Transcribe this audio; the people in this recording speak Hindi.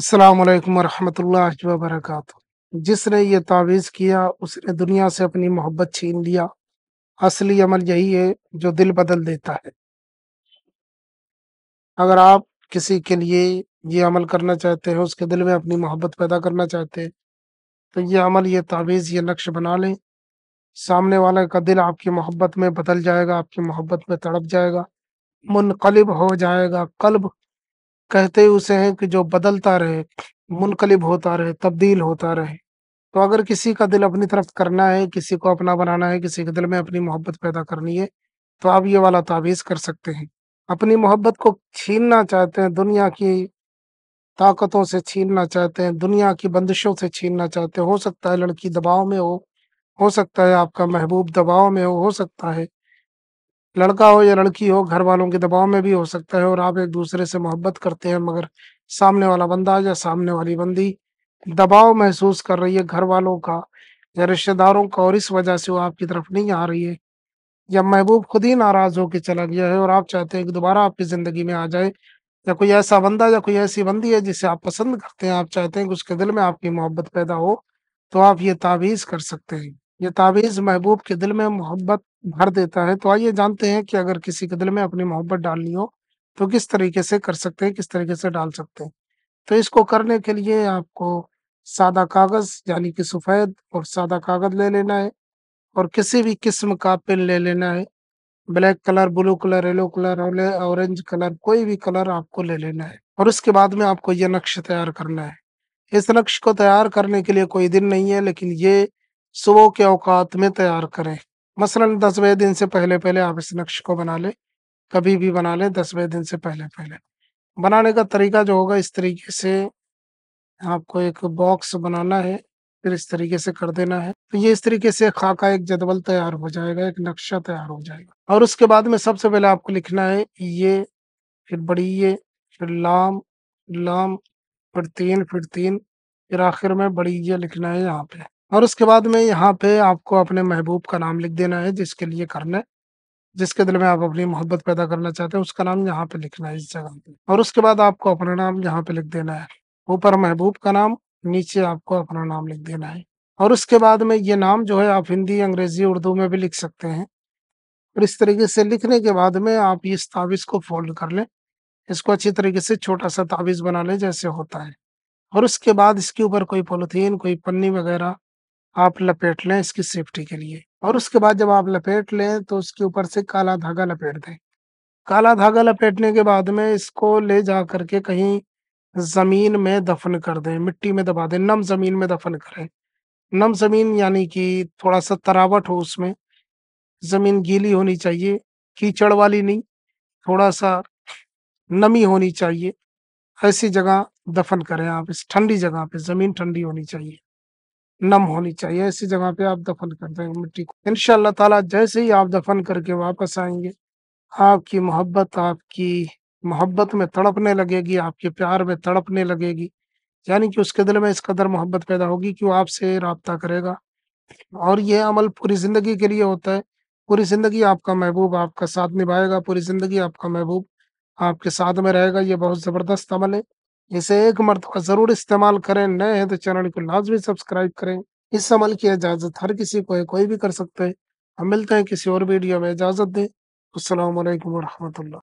अस्सलाम वालेकुम रहमतुल्लाहि व बरकातहू जिसने ये तावीज़ किया उसने दुनिया से अपनी मोहब्बत छीन लिया असली अमल यही है जो दिल बदल देता है अगर आप किसी के लिए ये अमल करना चाहते हैं उसके दिल में अपनी मोहब्बत पैदा करना चाहते हैं तो ये अमल ये तावीज़ ये नक्श बना लें सामने वाले का दिल आपकी मोहब्बत में बदल जाएगा आपकी मोहब्बत में तड़प जाएगा मुनकलिब हो जाएगा कल्ब कहते उसे हैं कि जो बदलता रहे मुनकलिब होता रहे तब्दील होता रहे तो अगर किसी का दिल अपनी तरफ करना है किसी को अपना बनाना है किसी के दिल में अपनी मोहब्बत पैदा करनी है तो आप ये वाला तावीज़ कर सकते हैं अपनी मोहब्बत को छीनना चाहते हैं दुनिया की ताकतों से छीनना चाहते हैं दुनिया की बंदिशों से छीनना चाहते हैं हो सकता है लड़की दबाव में हो हो सकता है आपका महबूब दबाव में हो हो सकता है लड़का हो या लड़की हो घर वालों के दबाव में भी हो सकता है और आप एक दूसरे से मोहब्बत करते हैं मगर सामने वाला बंदा या सामने वाली बंदी दबाव महसूस कर रही है घर वालों का या रिश्तेदारों का और इस वजह से वो आपकी तरफ नहीं आ रही है या महबूब खुद ही नाराज होकर चला गया है और आप चाहते हैं कि दोबारा आपकी ज़िंदगी में आ जाए या कोई ऐसा बंदा या कोई ऐसी बंदी है जिसे आप पसंद करते हैं आप चाहते हैं कि उसके दिल में आपकी मोहब्बत पैदा हो तो आप ये तावीज़ कर सकते हैं ये तावीज़ महबूब के दिल में मोहब्बत भर देता है तो आइए जानते हैं कि अगर किसी के दिल में अपनी मोहब्बत डालनी हो तो किस तरीके से कर सकते हैं किस तरीके से डाल सकते हैं तो इसको करने के लिए आपको सादा कागज़ यानी कि सफ़ेद और सादा कागज़ ले लेना है और किसी भी किस्म का पेन ले लेना है black colour blue colour yellow colour orange colour कोई भी कलर आपको ले लेना है और उसके बाद में आपको ये नक्श तैयार करना है इस नक्श को तैयार करने के लिए कोई दिन नहीं है लेकिन ये सुबह के अवकात में तैयार करें मसलन दसवें दिन से पहले पहले आप इस नक्श को बना लें कभी भी बना लें दसवें दिन से पहले पहले बनाने का तरीका जो होगा इस तरीके से आपको एक बॉक्स बनाना है फिर इस तरीके से कर देना है तो ये इस तरीके से खाका एक जदवल तैयार हो जाएगा एक नक्शा तैयार हो जाएगा और उसके बाद में सबसे पहले आपको लिखना है ये फिर बड़ी ये फिर लाम लाम फिर तीन फिर तीन फिर आखिर में बड़ी ये लिखना है यहाँ पे और उसके बाद में यहाँ पे आपको अपने महबूब का नाम लिख देना है जिसके लिए करना है। जिसके दिल में आप अपनी मोहब्बत पैदा करना चाहते हैं उसका नाम यहाँ पे लिखना है इस जगह पे और उसके बाद आपको अपना नाम यहाँ पे लिख देना है। ऊपर महबूब का नाम, नीचे आपको अपना नाम लिख देना है और उसके बाद में ये नाम जो है आप हिंदी, अंग्रेज़ी, उर्दू में भी लिख सकते हैं। और इस तरीके से लिखने के बाद में आप इस ताविज़ को फ़ोल्ड कर लें। इसको अच्छी तरीके से छोटा-सा ताविज़ बना लें जैसे होता है और उसके बाद इसके ऊपर कोई पॉलीथीन, कोई पन्नी वगैरह आप लपेट लें इसकी सेफ्टी के लिए और उसके बाद जब आप लपेट लें तो उसके ऊपर से काला धागा लपेट दें काला धागा लपेटने के बाद में इसको ले जा करके कहीं ज़मीन में दफन कर दें मिट्टी में दबा दें नम ज़मीन में दफन करें नम ज़मीन यानी कि थोड़ा सा तरावट हो उसमें ज़मीन गीली होनी चाहिए कीचड़ वाली नहीं थोड़ा सा नमी होनी चाहिए ऐसी जगह दफन करें आप इस ठंडी जगह पे ज़मीन ठंडी होनी चाहिए नम होनी चाहिए ऐसी जगह पे आप दफन कर देंगे मिट्टी को इन ताला जैसे ही आप दफन करके वापस आएंगे आपकी मोहब्बत आपकी मोहब्बत में तड़पने लगेगी आपके प्यार में तड़पने लगेगी यानी कि उसके दिल में इस कदर मोहब्बत पैदा होगी कि वो आपसे रबता करेगा और यह अमल पूरी ज़िंदगी के लिए होता है पूरी ज़िंदगी आपका महबूब आपका साथ निभाएगा पूरी ज़िंदगी आपका महबूब आपके साथ में रहेगा ये बहुत ज़बरदस्त अमल है इसे एक मरतबा जरूर इस्तेमाल करें नए हैं तो चैनल को लाजमी सब्सक्राइब करें इस अमल की इजाज़त हर किसी को है कोई भी कर सकते है हम मिलते हैं किसी और वीडियो में इजाज़त दें असल वरहमल